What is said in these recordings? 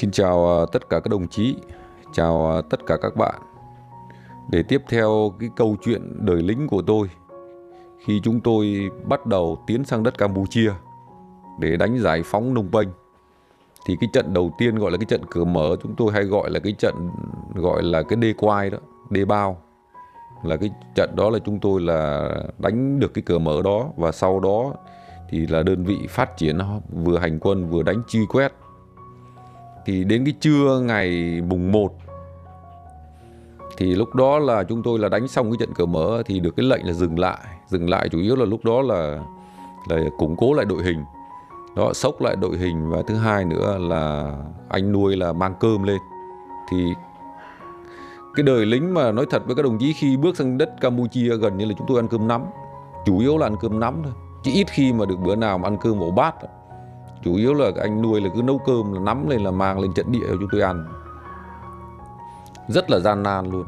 Xin chào à, tất cả các đồng chí, chào à, tất cả các bạn. Để tiếp theo cái câu chuyện đời lính của tôi khi chúng tôi bắt đầu tiến sang đất Campuchia để đánh giải phóng Nông Penh thì cái trận đầu tiên gọi là cái trận cửa mở chúng tôi hay gọi là cái trận gọi là cái đê quai đó, đê bao là cái trận đó là chúng tôi là đánh được cái cửa mở đó và sau đó thì là đơn vị phát triển vừa hành quân vừa đánh truy quét thì đến cái trưa ngày mùng 1 thì lúc đó là chúng tôi là đánh xong cái trận cờ mở thì được cái lệnh là dừng lại dừng lại chủ yếu là lúc đó là là củng cố lại đội hình đó sốc lại đội hình và thứ hai nữa là anh nuôi là mang cơm lên thì cái đời lính mà nói thật với các đồng chí khi bước sang đất Campuchia gần như là chúng tôi ăn cơm nắm chủ yếu là ăn cơm nắm thôi chỉ ít khi mà được bữa nào mà ăn cơm ổ bát chủ yếu là anh nuôi là cứ nấu cơm là nắm lên là mang lên trận địa cho chúng tôi ăn rất là gian nan luôn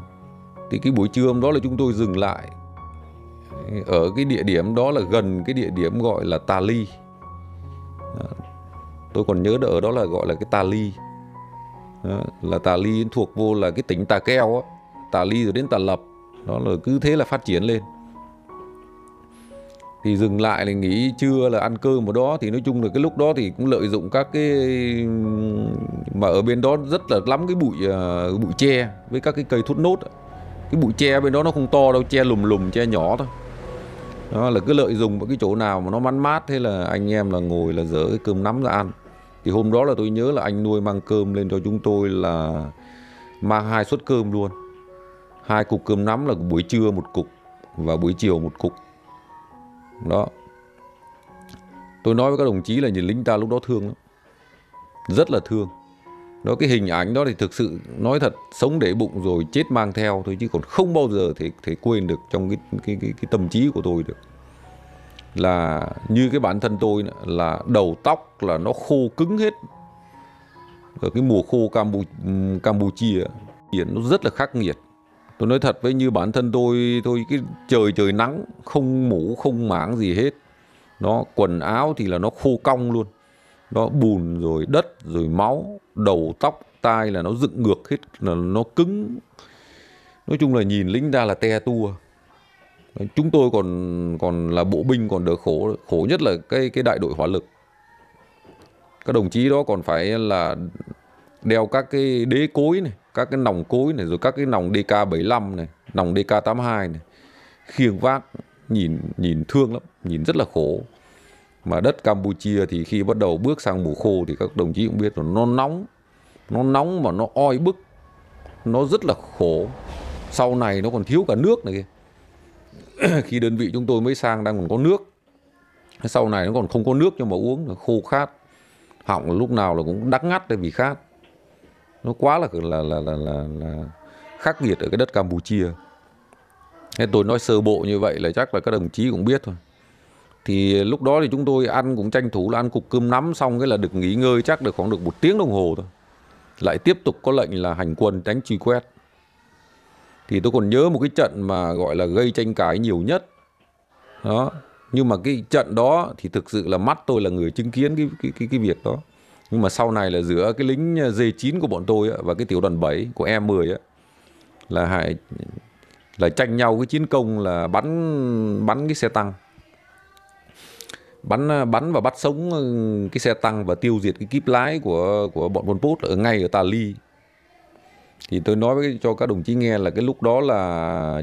thì cái buổi trưa hôm đó là chúng tôi dừng lại ở cái địa điểm đó là gần cái địa điểm gọi là Tà Ly tôi còn nhớ ở đó là gọi là cái Tà Ly là Tà Ly thuộc vô là cái tỉnh Tà Keo á Tà Ly rồi đến Tà Lập đó là cứ thế là phát triển lên thì dừng lại là nghỉ trưa là ăn cơm một đó thì nói chung là cái lúc đó thì cũng lợi dụng các cái mà ở bên đó rất là lắm cái bụi à, bụi tre với các cái cây thốt nốt cái bụi tre bên đó nó không to đâu tre lùm lùm tre nhỏ thôi đó là cứ lợi dụng vào cái chỗ nào mà nó mát mát thế là anh em là ngồi là dở cái cơm nắm ra ăn thì hôm đó là tôi nhớ là anh nuôi mang cơm lên cho chúng tôi là mang hai suất cơm luôn hai cục cơm nắm là buổi trưa một cục và buổi chiều một cục đó tôi nói với các đồng chí là nhìn lính ta lúc đó thương lắm rất là thương đó cái hình ảnh đó thì thực sự nói thật sống để bụng rồi chết mang theo thôi chứ còn không bao giờ thể thể quên được trong cái cái cái, cái tâm trí của tôi được là như cái bản thân tôi là đầu tóc là nó khô cứng hết ở cái mùa khô Campu, Campuchia nó rất là khắc nghiệt tôi nói thật với như bản thân tôi tôi cái trời trời nắng không mũ không máng gì hết nó quần áo thì là nó khô cong luôn nó bùn rồi đất rồi máu đầu tóc tai là nó dựng ngược hết là nó cứng nói chung là nhìn lính ra là te tua chúng tôi còn còn là bộ binh còn đỡ khổ khổ nhất là cái cái đại đội hỏa lực các đồng chí đó còn phải là đeo các cái đế cối này các cái nòng cối này rồi các cái nòng DK75 này, nòng DK82 này. Khiêng vác nhìn nhìn thương lắm, nhìn rất là khổ. Mà đất Campuchia thì khi bắt đầu bước sang mùa khô thì các đồng chí cũng biết là nó nóng, nó nóng mà nó oi bức, nó rất là khổ. Sau này nó còn thiếu cả nước này kìa. khi đơn vị chúng tôi mới sang đang còn có nước. Sau này nó còn không có nước cho mà uống, khô khát. Họng lúc nào là cũng đắng ngắt đây vì khát nó quá là là là là, là, là khắc nghiệt ở cái đất Campuchia. Thế tôi nói sơ bộ như vậy là chắc là các đồng chí cũng biết thôi. Thì lúc đó thì chúng tôi ăn cũng tranh thủ là ăn cục cơm nắm xong cái là được nghỉ ngơi chắc được khoảng được một tiếng đồng hồ thôi. Lại tiếp tục có lệnh là hành quân đánh truy quét. Thì tôi còn nhớ một cái trận mà gọi là gây tranh cãi nhiều nhất. Đó, nhưng mà cái trận đó thì thực sự là mắt tôi là người chứng kiến cái cái cái, cái việc đó nhưng mà sau này là giữa cái lính D9 ờ, của bọn tôi á, và cái tiểu đoàn 7 của E10 á, là hại là tranh nhau cái chiến công là bắn bắn cái xe tăng bắn ờ, bắn và bắt sống ờ, cái xe tăng và tiêu diệt cái kíp lái của của bọn Pol Pot ở ngay ở Tà Ly thì tôi nói với cho các đồng chí nghe là cái lúc đó là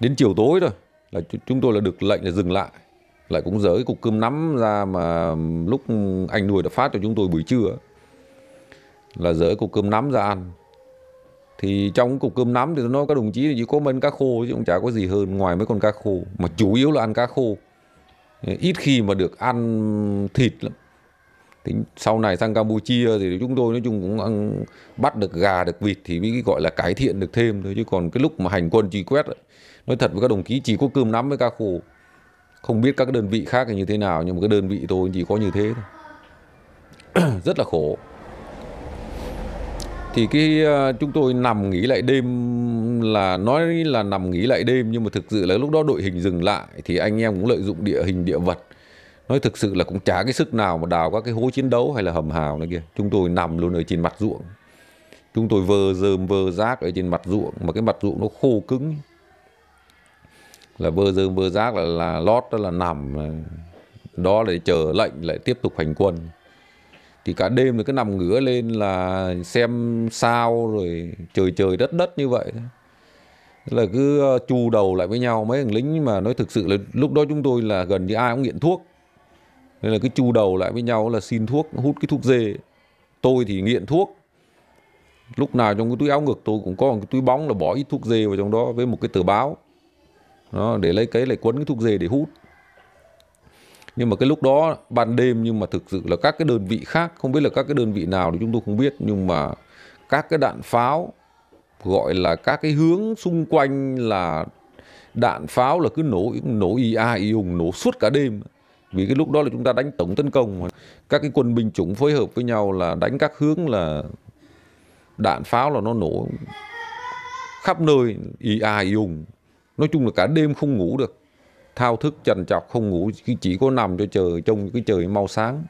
đến chiều tối rồi là chúng tôi là được lệnh là dừng lại lại cũng dới cục cơm nắm ra mà lúc anh nuôi đã phát cho chúng tôi buổi trưa là dới cục cơm nắm ra ăn thì trong cục cơm nắm thì nó các đồng chí chỉ có mân cá khô chứ cũng chả có gì hơn ngoài mấy con cá khô mà chủ yếu là ăn cá khô ít khi mà được ăn thịt lắm thì sau này sang Campuchia thì chúng tôi nói chung cũng ăn, bắt được gà được vịt thì mới gọi là cải thiện được thêm thôi chứ còn cái lúc mà hành quân truy quét nói thật với các đồng chí chỉ có cơm nắm với cá khô không biết các đơn vị khác như thế nào nhưng mà cái đơn vị tôi chỉ có như thế thôi rất là khổ thì cái ờ, chúng tôi nằm nghỉ lại đêm là nói là nằm nghỉ lại đêm nhưng mà thực sự là lúc đó đội hình dừng lại thì anh em cũng lợi dụng địa hình địa vật nói thực sự là cũng chả cái sức nào mà đào các cái hố chiến đấu hay là hầm hào này kia chúng tôi nằm luôn ở trên mặt ruộng chúng tôi vơ dơm vơ rác ở trên mặt ruộng mà cái mặt ruộng nó khô cứng là vơ dương vơ giác là, là lót đó là nằm ờ, đó để chờ lệnh lại tiếp tục hành quân thì cả đêm thì cứ nằm ngửa lên là xem sao rồi trời trời đất đất như vậy là cứ ờ, chu đầu lại với nhau mấy thằng lính mà nói thực sự là lúc đó chúng tôi là gần như ai cũng nghiện thuốc nên là cứ chu đầu lại với nhau là xin thuốc hút cái thuốc dê tôi thì nghiện thuốc lúc nào trong cái túi áo ngực tôi cũng có một cái túi bóng là bỏ ít thuốc dê vào trong đó với một cái tờ báo đó, để lấy cái lại quấn cái thuốc dê để hút nhưng mà cái lúc đó ban đêm nhưng mà thực sự là các cái đơn vị khác không biết là các cái đơn vị nào thì chúng tôi không biết nhưng mà các cái đạn pháo gọi là các cái hướng xung quanh là đạn pháo là cứ nổ nổ y a y hùng nổ suốt cả đêm vì cái lúc đó là chúng ta đánh tổng tấn công các cái quân binh chủng phối hợp với nhau là đánh các hướng là đạn pháo là nó nổ khắp nơi y a y hùng nói chung là cả đêm không ngủ được thao thức trần trọc không ngủ chỉ có nằm cho trời trong cái trời mau sáng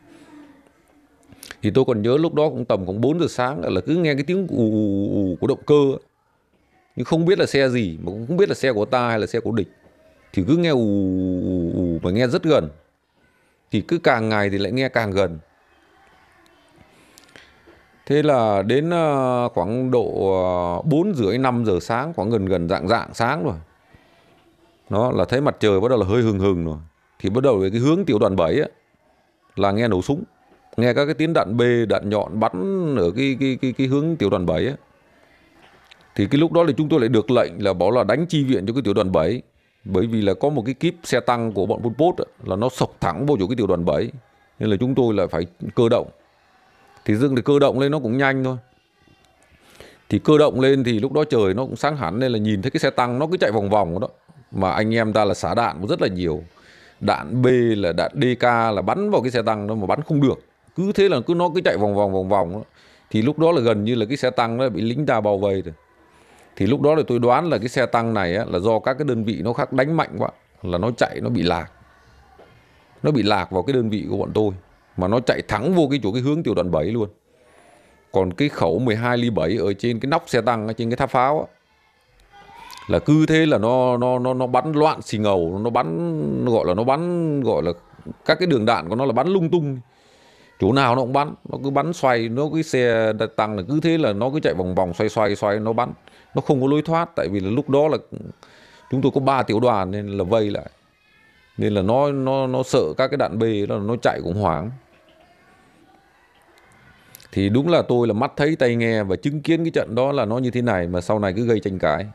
thì tôi còn nhớ lúc đó cũng tầm khoảng 4 giờ sáng là cứ nghe cái tiếng ù ù ù của động cơ nhưng không biết là xe gì mà cũng không biết là xe của ta hay là xe của địch thì cứ nghe ù ù ù mà nghe rất gần thì cứ càng ngày thì lại nghe càng gần thế là đến ờ, khoảng độ ờ, bốn rưỡi năm giờ sáng khoảng gần gần dạng dạng sáng rồi nó là thấy mặt trời bắt đầu là hơi hừng hừng rồi thì bắt đầu về cái hướng tiểu đoàn 7 ấy, là nghe nổ súng nghe các cái tiếng đạn bê đạn nhọn bắn ở cái cái cái, cái hướng tiểu đoàn 7 ấy. thì cái lúc đó thì chúng tôi lại được lệnh là bảo là đánh chi viện cho cái tiểu đoàn 7 bởi vì là có một cái kíp xe tăng của bọn Pol Pot là nó sọc thẳng vào chỗ cái tiểu đoàn 7 nên là chúng tôi là phải cơ động thì dương thì cơ động lên nó cũng nhanh thôi thì cơ động lên thì lúc đó trời nó cũng sáng hẳn nên là nhìn thấy cái xe tăng nó cứ chạy vòng vòng đó mà anh em ta là xả đạn cũng rất là nhiều đạn B là đạn DK là bắn vào cái xe tăng nó mà bắn không được cứ thế là cứ nó cứ chạy vòng vòng vòng vòng đó. thì lúc đó là gần như là cái xe tăng nó bị lính ta bao vây rồi thì lúc đó là tôi đoán là cái xe tăng này á, là do các cái đơn vị nó khác đánh mạnh quá là nó chạy nó bị lạc nó bị lạc vào cái đơn vị của bọn tôi mà nó chạy thẳng vô cái chỗ cái hướng tiểu đoàn 7 luôn còn cái khẩu 12 ly 7 ở trên cái nóc xe tăng ở trên cái tháp pháo á, là cứ thế là nó nó nó nó bắn loạn xì ngầu nó bắn gọi là nó bắn gọi là các cái đường đạn của nó là bắn lung tung chỗ nào nó cũng bắn nó cứ bắn xoay nó cái xe tăng là cứ thế là nó cứ chạy vòng vòng xoay xoay xoay nó bắn nó không có lối thoát tại vì là lúc đó là chúng tôi có ba tiểu đoàn nên là vây lại nên là nó nó nó sợ các cái đạn bê nó là nó chạy cũng hoảng thì đúng là tôi là mắt thấy tay nghe và chứng kiến cái trận đó là nó như thế này mà sau này cứ gây tranh cãi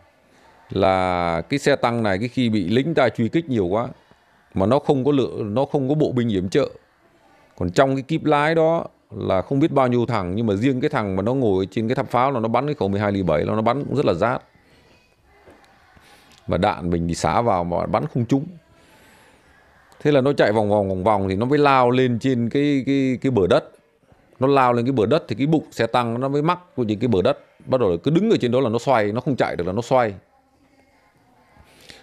là cái xe tăng này cái khi bị lính ta truy kích nhiều quá mà nó không có lượng nó không có bộ binh yểm trợ còn trong cái kíp lái đó là không biết bao nhiêu thằng nhưng mà riêng cái thằng mà nó ngồi trên cái tháp pháo là nó bắn cái khẩu 12 ly 7 là nó bắn cũng rất là rát và đạn mình thì xả vào mà bắn không trúng thế là nó chạy vòng vòng vòng vòng thì nó mới lao lên trên cái cái cái bờ đất nó lao lên cái bờ đất thì cái bụng xe tăng nó mới mắc của những cái bờ đất bắt đầu cứ đứng ở trên đó là nó xoay nó không chạy được là nó xoay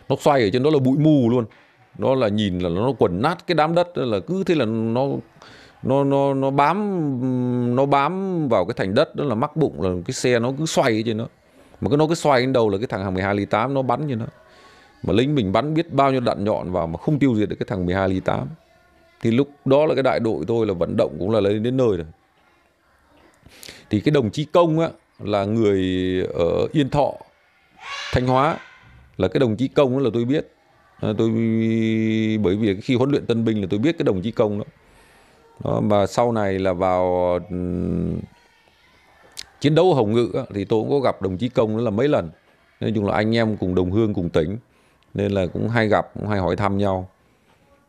nó xoay ở trên đó là bụi mù luôn nó là nhìn là nó quẩn nát cái đám đất là cứ thế là nó nó nó nó bám nó bám vào cái thành đất đó là mắc bụng là cái xe nó cứ xoay trên nó mà cứ nó cứ xoay đến đầu là cái thằng hàng 12 ly 8 nó bắn như nó mà lính mình bắn biết bao nhiêu đạn nhọn vào mà không tiêu diệt được cái thằng 12 ly 8 thì lúc đó là cái đại đội tôi là vận động cũng là lên đến nơi rồi thì cái đồng chí công á là người ở Yên Thọ Thanh Hóa là cái đồng chí công đó là tôi biết ờ, tôi bởi vì khi huấn luyện tân binh là tôi biết cái đồng chí công đó, đó mà sau này là vào chiến đấu hồng ngự đó, thì tôi cũng có gặp đồng chí công đó là mấy lần nói chung là anh em cùng đồng hương cùng tỉnh nên là cũng hay gặp cũng hay hỏi thăm nhau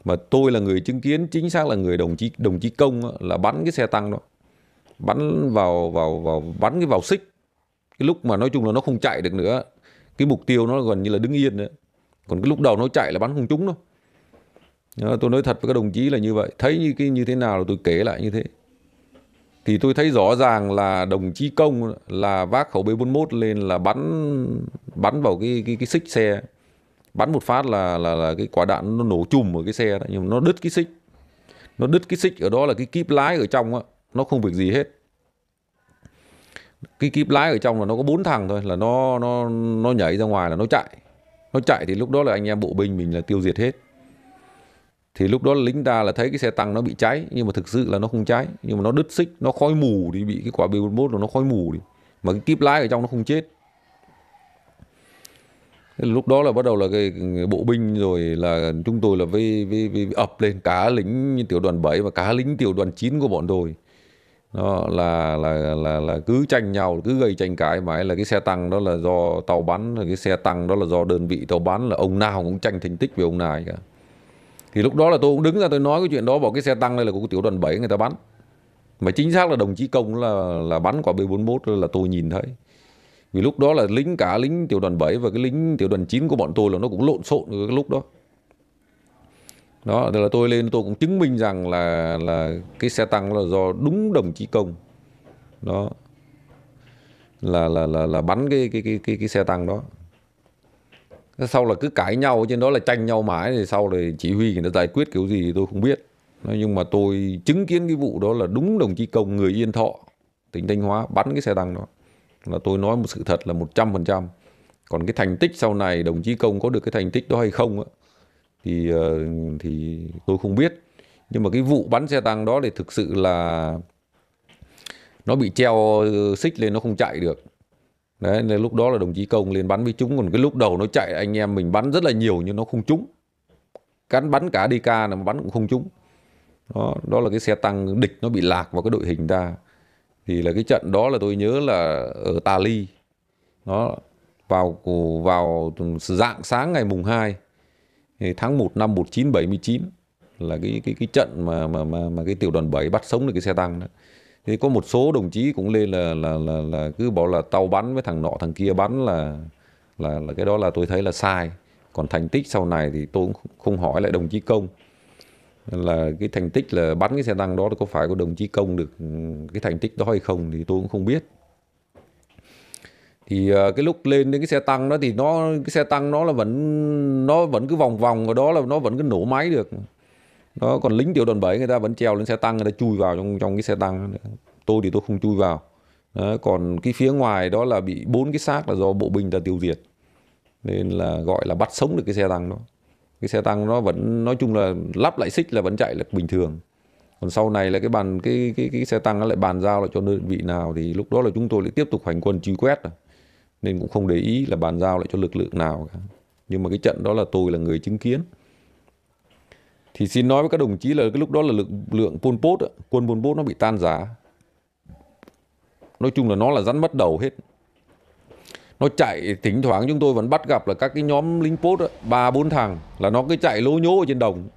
mà tôi là người chứng kiến chính xác là người đồng chí đồng chí công đó, là bắn cái xe tăng đó bắn vào vào vào bắn cái vào xích cái lúc mà nói chung là nó không chạy được nữa cái mục tiêu nó gần như là đứng yên đấy còn cái lúc đầu nó chạy là bắn không trúng đâu tôi nói thật với các đồng chí là như vậy thấy như cái như thế nào là tôi kể lại như thế thì tôi thấy rõ ràng là đồng chí công là vác khẩu B41 lên là bắn bắn vào cái cái cái xích xe bắn một phát là là là cái quả đạn nó nổ chùm ở cái xe đó nhưng mà nó đứt cái xích nó đứt cái xích ở đó là cái kíp lái ở trong á nó không việc gì hết cái kíp lái ở trong là nó có bốn thằng thôi là nó nó nó nhảy ra ngoài là nó chạy nó chạy thì lúc đó là anh em bộ binh mình là tiêu diệt hết thì lúc đó lính ta là thấy cái xe tăng nó bị cháy nhưng mà thực sự là nó không cháy nhưng mà nó đứt xích nó khói mù đi bị cái quả b 41 nó khói mù đi mà cái kíp lái ở trong nó không chết lúc đó là bắt đầu là cái bộ binh rồi là chúng tôi là với, với, với ập lên cả lính tiểu đoàn 7 và cả lính tiểu đoàn 9 của bọn tôi đó là là là là cứ tranh nhau cứ gây tranh cãi mãi là cái xe tăng đó là do tàu bắn là cái xe tăng đó là do đơn vị tàu bắn là ông nào cũng tranh thành tích về ông này cả thì lúc đó là tôi cũng đứng ra tôi nói cái chuyện đó bảo cái xe tăng đây là của tiểu đoàn 7 người ta bắn mà chính xác là đồng chí công là là bắn quả B41 là tôi nhìn thấy vì lúc đó là lính cả lính tiểu đoàn 7 và cái lính tiểu đoàn 9 của bọn tôi là nó cũng lộn xộn cái lúc đó đó tức là tôi lên tôi cũng chứng minh rằng là là cái xe tăng là do đúng đồng chí công đó là là là là bắn cái cái cái cái, cái xe tăng đó sau là cứ cãi nhau trên đó là tranh nhau mãi thì sau rồi chỉ huy người ta giải quyết kiểu gì thì tôi không biết nhưng mà tôi chứng kiến cái vụ đó là đúng đồng chí công người yên thọ tỉnh thanh hóa bắn cái xe tăng đó là tôi nói một sự thật là 100% còn cái thành tích sau này đồng chí công có được cái thành tích đó hay không á thì ờ, thì tôi không biết nhưng mà cái vụ bắn xe tăng đó thì thực sự là nó bị treo ờ, xích lên nó không chạy được đấy nên lúc đó là đồng chí công lên bắn với chúng còn cái lúc đầu nó chạy anh em mình bắn rất là nhiều nhưng nó không trúng cắn bắn cả DK là bắn cũng không trúng đó, đó là cái xe tăng địch nó bị lạc vào cái đội hình ta thì là cái trận đó là tôi nhớ là ở Tà Ly đó vào vào dạng sáng ngày mùng 2 tháng 1 năm 1979 là cái cái cái trận mà mà mà, mà cái tiểu đoàn 7 bắt sống được cái xe tăng đó. Thì có một số đồng chí cũng lên là là là là cứ bảo là tao bắn với thằng nọ thằng kia bắn là là là cái đó là tôi thấy là sai. Còn thành tích sau này thì tôi cũng không hỏi lại đồng chí Công là cái thành tích là bắn cái xe tăng đó có phải của đồng chí Công được ừ, cái thành tích đó hay không thì tôi cũng không biết thì ờ, cái lúc lên đến cái xe tăng đó thì nó cái xe tăng nó là vẫn nó vẫn cứ vòng vòng ở đó là nó vẫn cứ nổ máy được nó còn lính tiểu đoàn 7 người ta vẫn treo lên xe tăng người ta chui vào trong trong cái xe tăng tôi thì tôi không chui vào đó, còn cái phía ngoài đó là bị bốn cái xác là do bộ binh ta tiêu diệt nên là gọi là bắt sống được cái xe tăng đó cái xe tăng nó vẫn nói chung là lắp lại xích là vẫn chạy là bình thường còn sau này là cái bàn cái cái cái xe tăng nó lại bàn giao lại cho đơn vị nào thì lúc đó là chúng tôi lại tiếp tục hành quân truy quét rồi nên cũng không để ý là bàn giao lại cho lực lượng nào cả nhưng mà cái trận đó là tôi là người chứng kiến thì xin nói với các đồng chí là cái lúc đó là lực lượng Pol Pot quân Pol Pot nó bị tan rã nói chung là nó là rắn mất đầu hết nó chạy thỉnh thoảng chúng tôi vẫn bắt gặp là các cái nhóm lính Pot ba bốn thằng là nó cứ chạy lố nhố ở trên đồng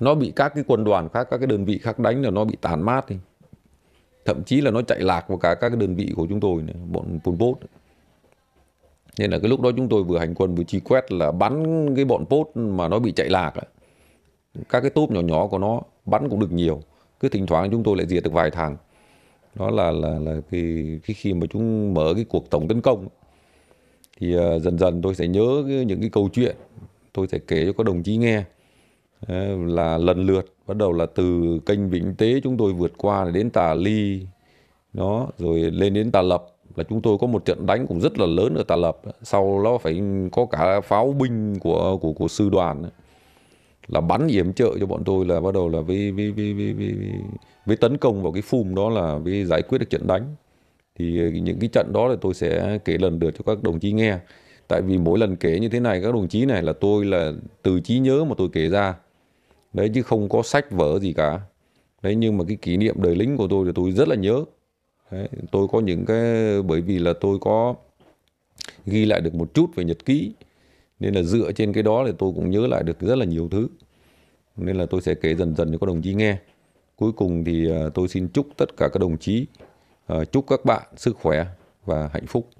nó bị các cái quân đoàn khác các cái đơn vị khác đánh là nó bị tàn mát đi thậm chí là nó chạy lạc vào cả các cái đơn vị của chúng tôi này, bọn Pol Pot nên là cái lúc đó chúng tôi vừa hành quân vừa chi quét là bắn cái bọn post mà nó bị chạy lạc các cái tốp nhỏ nhỏ của nó bắn cũng được nhiều cứ thỉnh thoảng chúng tôi lại diệt được vài thằng đó là là là cái, cái khi mà chúng mở cái cuộc tổng tấn công thì uh, dần dần tôi sẽ nhớ cái, những cái câu chuyện tôi sẽ kể cho các đồng chí nghe ờ, là lần lượt bắt đầu là từ kênh vĩnh tế chúng tôi vượt qua đến tà ly nó rồi lên đến tà lập là chúng tôi có một trận đánh cũng rất là lớn ở Tà Lập sau nó phải có cả pháo binh của của của sư đoàn là bắn yểm trợ cho bọn tôi là bắt đầu là với với với với, với, với tấn công vào cái phum đó là với giải quyết được trận đánh thì những cái trận đó là tôi sẽ kể lần lượt cho các đồng chí nghe tại vì mỗi lần kể như thế này các đồng chí này là tôi là từ trí nhớ mà tôi kể ra đấy chứ không có sách vở gì cả đấy nhưng mà cái kỷ niệm đời lính của tôi thì tôi rất là nhớ Đấy, tôi có những cái bởi vì là tôi có ghi lại được một chút về nhật ký nên là dựa trên cái đó thì tôi cũng nhớ lại được rất là nhiều thứ nên là tôi sẽ kể dần dần cho các đồng chí nghe cuối cùng thì à, tôi xin chúc tất cả các đồng chí à, chúc các bạn sức khỏe và hạnh phúc